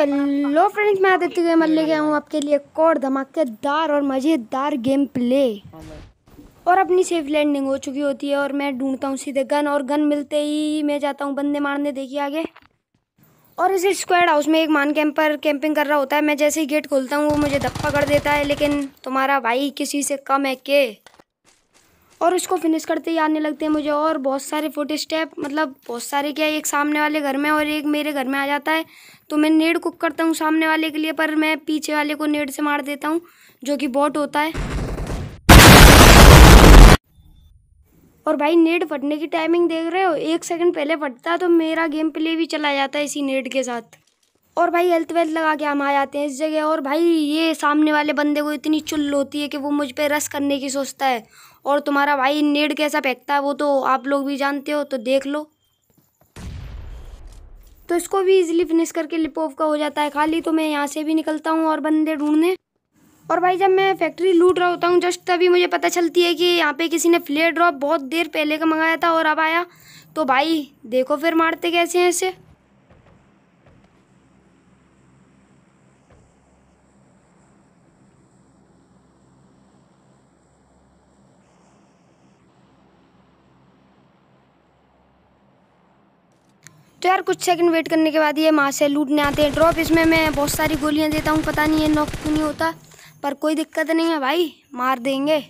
Hello friends मैं Aditya gamer लेके आया हूँ आपके लिए एक और धमाकेदार और मज़ेदार गेम प्ले और अपनी सेफ लैंडिंग हो चुकी होती है और मैं ढूंढता हूँ सीधे गन और गन मिलते ही मैं जाता हूँ बंदे मारने देखिए आगे और इसे स्क्वाड हाउस में एक मान कैंपर कैंपिंग कर रहा होता है मैं जैसे ही गेट खोलता हूँ वो मुझे धप्पा कर देता है लेकिन तुम्हारा भाई किसी से कम है के और उसको फिनिश करते ही आने लगते हैं मुझे और बहुत सारे फोटो स्टेप मतलब बहुत सारे क्या एक सामने वाले घर में और एक मेरे घर में आ जाता है तो मैं नेड कुक करता हूँ सामने वाले के लिए पर मैं पीछे वाले को नेड से मार देता हूँ जो कि बॉट होता है और भाई नेड फटने की टाइमिंग देख रहे हो एक सेकंड पहले फटता तो मेरा गेम प्ले भी चला जाता है इसी नेट के साथ और भाई हेल्थ वेल्थ लगा के हम आ जाते हैं इस जगह और भाई ये सामने वाले बंदे को इतनी चुल्ल होती है कि वो मुझ पर रस करने की सोचता है और तुम्हारा भाई नेड कैसा फेंकता है वो तो आप लोग भी जानते हो तो देख लो तो इसको भी इजीली फिनिश करके लिप ऑफ का हो जाता है खाली तो मैं यहाँ से भी निकलता हूँ और बंदे ढूंढने और भाई जब मैं फैक्ट्री लूट रहा होता हूँ जस्ट तभी मुझे पता चलती है कि यहाँ पे किसी ने फ्लेयर ड्रॉप बहुत देर पहले का मंगाया था और अब आया तो भाई देखो फिर मारते कैसे हैं इसे तो यार कुछ सेकंड वेट करने के बाद ये माँ से लूटने आते हैं ड्रॉप इसमें मैं बहुत सारी गोलियाँ देता हूँ पता नहीं ये नॉक क्यों नहीं होता पर कोई दिक्कत नहीं है भाई मार देंगे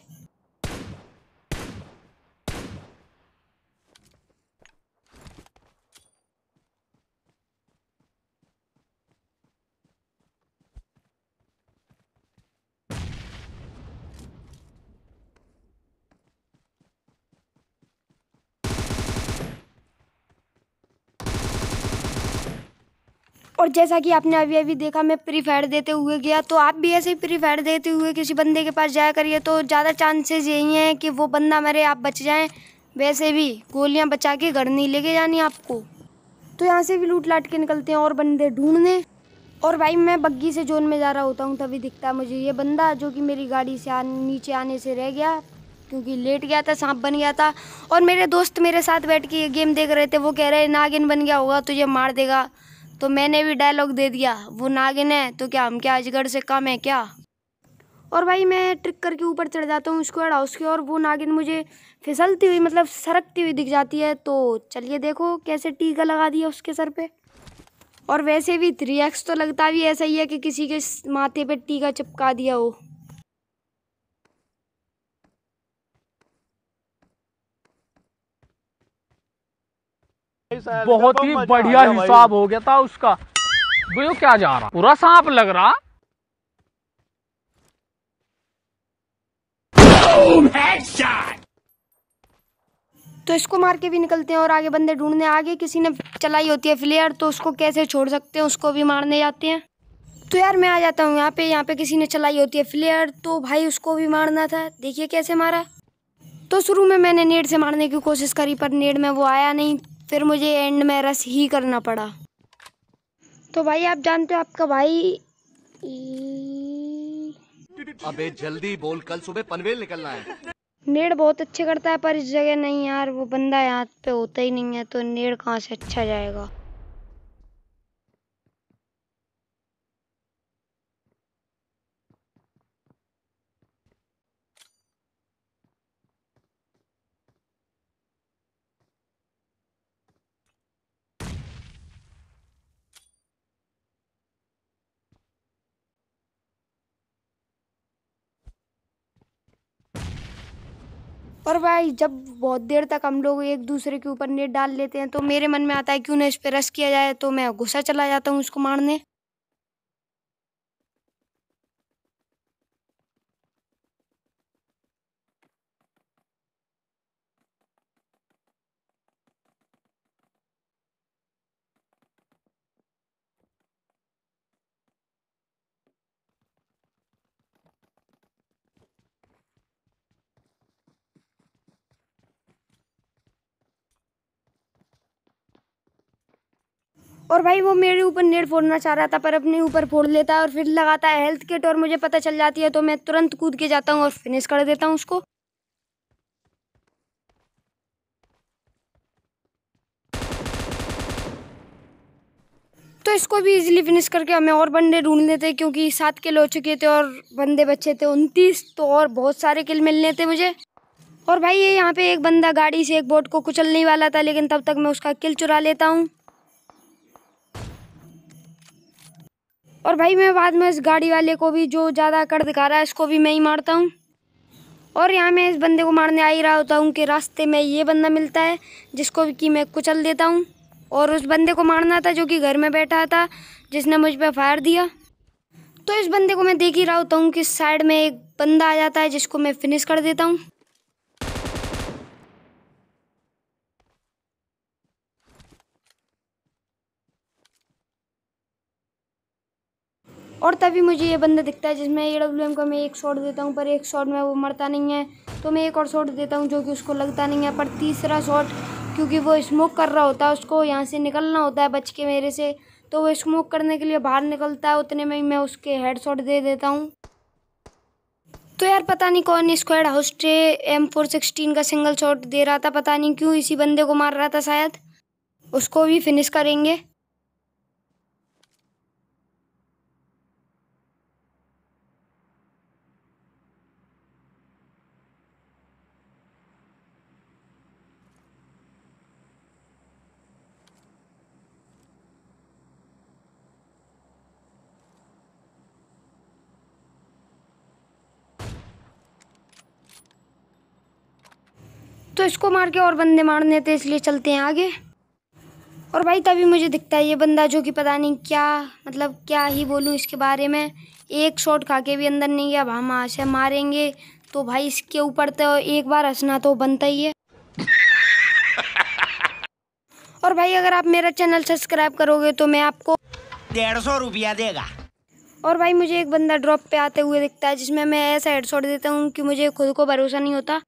और जैसा कि आपने अभी अभी देखा मैं प्री फायर देते हुए गया तो आप भी ऐसे ही प्री फायर देते हुए किसी बंदे के पास जाया करिए तो ज़्यादा चांसेस यही हैं कि वो बंदा मरे आप बच जाएं वैसे भी गोलियां बचा के घर नहीं लेके जानी आपको तो यहाँ से भी लूट लाट के निकलते हैं और बंदे ढूंढने और भाई मैं बग्गी से जोन में जा रहा होता हूँ तभी दिखता है मुझे ये बंदा जो कि मेरी गाड़ी से आ, नीचे आने से रह गया क्योंकि लेट गया था सांप बन गया था और मेरे दोस्त मेरे साथ बैठ के ये गेम देख रहे थे वो कह रहे नागिन बन गया होगा तुझे तो मार देगा तो मैंने भी डायलॉग दे दिया वो नागिन है तो क्या हम क्या अजगर से कम है क्या और भाई मैं ट्रिक करके ऊपर चढ़ जाता हूँ स्क्वाड हाउस के और वो नागिन मुझे फिसलती हुई मतलब सरकती हुई दिख जाती है तो चलिए देखो कैसे टीका लगा दिया उसके सर पे और वैसे भी थ्री तो लगता भी ऐसा ही है कि किसी के माथे पे टीका चिपका दिया हो बहुत ही बढ़िया हिसाब हो गया था उसका भैया क्या जा रहा पूरा सांप लग रहा तो इसको मार के भी निकलते हैं और आगे बंदे ढूंढने आगे किसी ने चलाई होती है फ्लेयर तो उसको कैसे छोड़ सकते हैं उसको भी मारने जाते हैं तो यार मैं आ जाता हूँ यहाँ पे यहाँ पे किसी ने चलाई होती है फ्लेयर तो भाई उसको भी मारना था देखिए कैसे मारा तो शुरू में मैंने नेड़ से मारने की कोशिश करी पर नेड़ में वो आया नहीं फिर मुझे एंड में रस ही करना पड़ा तो भाई आप जानते हो आपका भाई अबे जल्दी बोल कल सुबह पनवेल निकलना है नेड़ बहुत अच्छे करता है पर इस जगह नहीं यार वो बंदा यहाँ पे होता ही नहीं है तो नेड़ कहाँ से अच्छा जाएगा और भाई जब बहुत देर तक हम लोग एक दूसरे के ऊपर नेट डाल लेते हैं तो मेरे मन में आता है क्यों ना इस पर रस किया जाए तो मैं गुस्सा चला जाता हूँ उसको मारने और भाई वो मेरे ऊपर नेट फोड़ना चाह रहा था पर अपने ऊपर फोड़ लेता है और फिर लगाता है हेल्थ किट और मुझे पता चल जाती है तो मैं तुरंत कूद के जाता हूँ और फिनिश कर देता हूँ उसको तो इसको भी इजीली फिनिश करके हमें और बंदे ढूंढ लेते क्योंकि सात किल हो चुके थे और बंदे बचे थे उनतीस तो और बहुत सारे किल मिलने थे मुझे और भाई ये यहाँ पे एक बंदा गाड़ी से एक बोट को कुचलने वाला था लेकिन तब तक मैं उसका किल चुरा लेता हूँ और भाई मैं बाद में इस गाड़ी वाले को भी जो ज़्यादा कर दिखा रहा है इसको भी मैं ही मारता हूँ और यहाँ मैं इस बंदे को मारने आ ही रहा होता हूँ कि रास्ते में ये बंदा मिलता है जिसको कि मैं कुचल देता हूँ और उस बंदे को मारना था जो कि घर में बैठा था जिसने मुझ पर फायर दिया तो इस बंदे को मैं देख ही रहा होता हूँ कि साइड में एक बंदा आ जाता है जिसको मैं फिनिश कर देता हूँ और तभी मुझे ये बंदा दिखता है जिसमें ए डब्ल्यू एम का मैं एक शॉट देता हूँ पर एक शॉट में वो मरता नहीं है तो मैं एक और शॉट देता हूँ जो कि उसको लगता नहीं है पर तीसरा शॉट क्योंकि वो स्मोक कर रहा होता है उसको यहाँ से निकलना होता है बच के मेरे से तो वो स्मोक करने के लिए बाहर निकलता है उतने में ही मैं उसके हेड शॉट दे देता हूँ तो यार पता नहीं कौन squad house the M four sixteen का सिंगल शॉट दे रहा था पता नहीं क्यों इसी बंदे को मार रहा था शायद उसको भी फिनिश करेंगे तो इसको मार के और बंदे मारने थे इसलिए चलते हैं आगे और भाई तभी मुझे दिखता है ये बंदा जो कि पता नहीं क्या मतलब क्या ही बोलूँ इसके बारे में एक शॉट खा के भी अंदर नहीं गया अब हम आशा मारेंगे तो भाई इसके ऊपर तो एक बार हंसना तो बनता ही है और भाई अगर आप मेरा चैनल सब्सक्राइब करोगे तो मैं आपको डेढ़ सौ रुपया देगा और भाई मुझे एक बंदा ड्रॉप पे आते हुए दिखता है जिसमें मैं ऐसा हेडशॉट देता हूँ कि मुझे खुद को भरोसा नहीं होता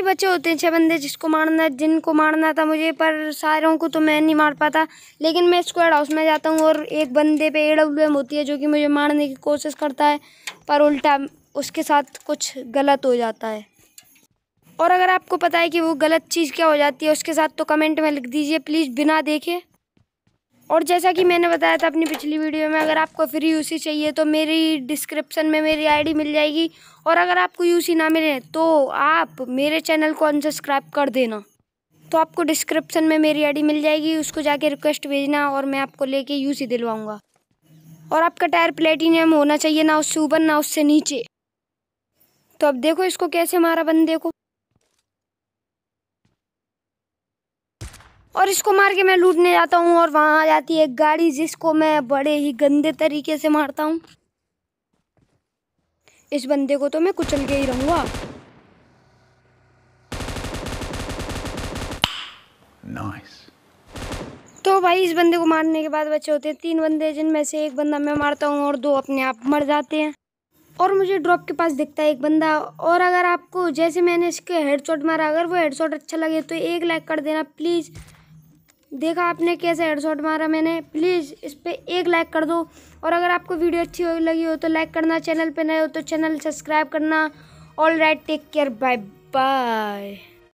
ही बच्चे होते हैं छः बंदे जिसको मारना जिनको मारना था मुझे पर सारों को तो मैं नहीं मार पाता लेकिन मैं स्क्वाड हाउस में जाता हूँ और एक बंदे पे ए एम होती है जो कि मुझे मारने की कोशिश करता है पर उल्टा उसके साथ कुछ गलत हो जाता है और अगर आपको पता है कि वो गलत चीज़ क्या हो जाती है उसके साथ तो कमेंट में लिख दीजिए प्लीज़ बिना देखे और जैसा कि मैंने बताया था अपनी पिछली वीडियो में अगर आपको फ्री यूसी चाहिए तो मेरी डिस्क्रिप्शन में मेरी आईडी मिल जाएगी और अगर आपको यूसी ना मिले तो आप मेरे चैनल को अनसब्सक्राइब कर देना तो आपको डिस्क्रिप्शन में मेरी आईडी मिल जाएगी उसको जाके रिक्वेस्ट भेजना और मैं आपको लेके यू सी और आपका टायर प्लेटिनियम होना चाहिए ना उससे ऊपर ना उससे नीचे तो अब देखो इसको कैसे मारा बंदे को और इसको मार के मैं लूटने जाता हूँ और वहाँ आ जाती है एक गाड़ी जिसको मैं बड़े ही गंदे तरीके से मारता हूँ इस बंदे को तो मैं कुचल के ही रहूँगा nice. तो भाई इस बंदे को मारने के बाद बच्चे होते हैं तीन बंदे जिनमें से एक बंदा मैं मारता हूँ और दो अपने आप मर जाते हैं और मुझे ड्रॉप के पास दिखता है एक बंदा और अगर आपको जैसे मैंने इसके हेडशॉट मारा अगर वो हेडशॉट अच्छा लगे तो एक लाइक कर देना प्लीज़ देखा आपने कैसे हेडशॉट मारा मैंने प्लीज़ इस पर एक लाइक कर दो और अगर आपको वीडियो अच्छी लगी हो तो लाइक करना चैनल पे नए हो तो चैनल सब्सक्राइब करना all right take care bye bye